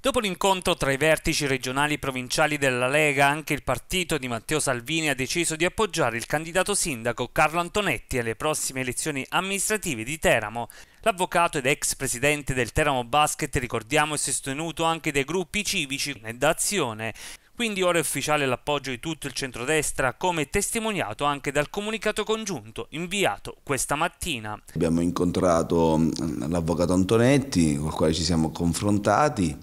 Dopo l'incontro tra i vertici regionali e provinciali della Lega, anche il partito di Matteo Salvini ha deciso di appoggiare il candidato sindaco Carlo Antonetti alle prossime elezioni amministrative di Teramo. L'avvocato ed ex presidente del Teramo Basket, ricordiamo, è sostenuto anche dai gruppi civici e da quindi ora è ufficiale l'appoggio di tutto il centrodestra, come testimoniato anche dal comunicato congiunto inviato questa mattina. Abbiamo incontrato mm, l'avvocato Antonetti, con il quale ci siamo confrontati.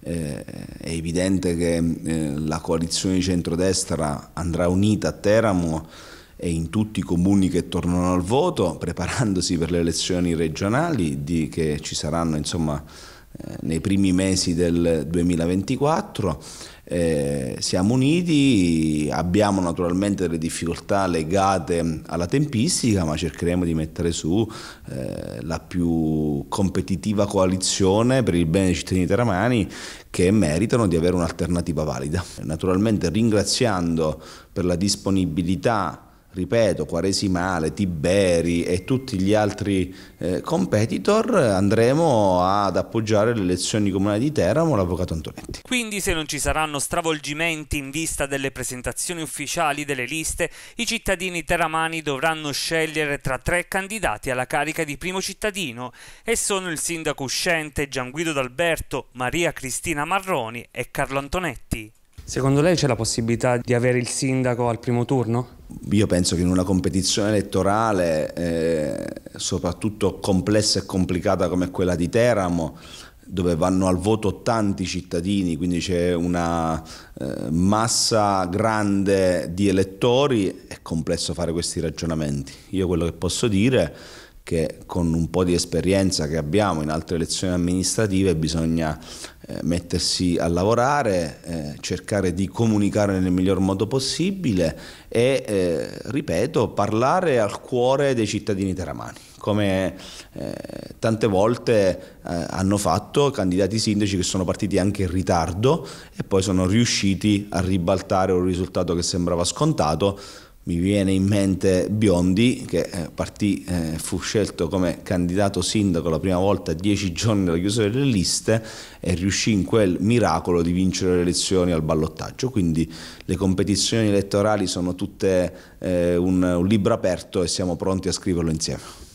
Eh, è evidente che mm, eh, la coalizione di centrodestra andrà unita a Teramo e in tutti i comuni che tornano al voto, preparandosi per le elezioni regionali di, che ci saranno insomma, eh, nei primi mesi del 2024 eh, siamo uniti, abbiamo naturalmente delle difficoltà legate alla tempistica, ma cercheremo di mettere su eh, la più competitiva coalizione per il bene dei cittadini teramani che meritano di avere un'alternativa valida. Naturalmente ringraziando per la disponibilità ripeto, Quaresimale, Tiberi e tutti gli altri eh, competitor, andremo ad appoggiare le elezioni comunali di Teramo, l'avvocato Antonetti. Quindi se non ci saranno stravolgimenti in vista delle presentazioni ufficiali delle liste, i cittadini teramani dovranno scegliere tra tre candidati alla carica di primo cittadino e sono il sindaco uscente Gian Guido D'Alberto, Maria Cristina Marroni e Carlo Antonetti. Secondo lei c'è la possibilità di avere il sindaco al primo turno? io penso che in una competizione elettorale, eh, soprattutto complessa e complicata come quella di Teramo, dove vanno al voto tanti cittadini, quindi c'è una eh, massa grande di elettori, è complesso fare questi ragionamenti. Io quello che posso dire è che con un po' di esperienza che abbiamo in altre elezioni amministrative bisogna eh, mettersi a lavorare, eh, cercare di comunicare nel miglior modo possibile e, eh, ripeto, parlare al cuore dei cittadini teramani, come tante volte hanno fatto candidati sindaci che sono partiti anche in ritardo e poi sono riusciti a ribaltare un risultato che sembrava scontato mi viene in mente Biondi che eh, partì, eh, fu scelto come candidato sindaco la prima volta a dieci giorni dalla chiusura delle liste e riuscì in quel miracolo di vincere le elezioni al ballottaggio. Quindi le competizioni elettorali sono tutte eh, un, un libro aperto e siamo pronti a scriverlo insieme.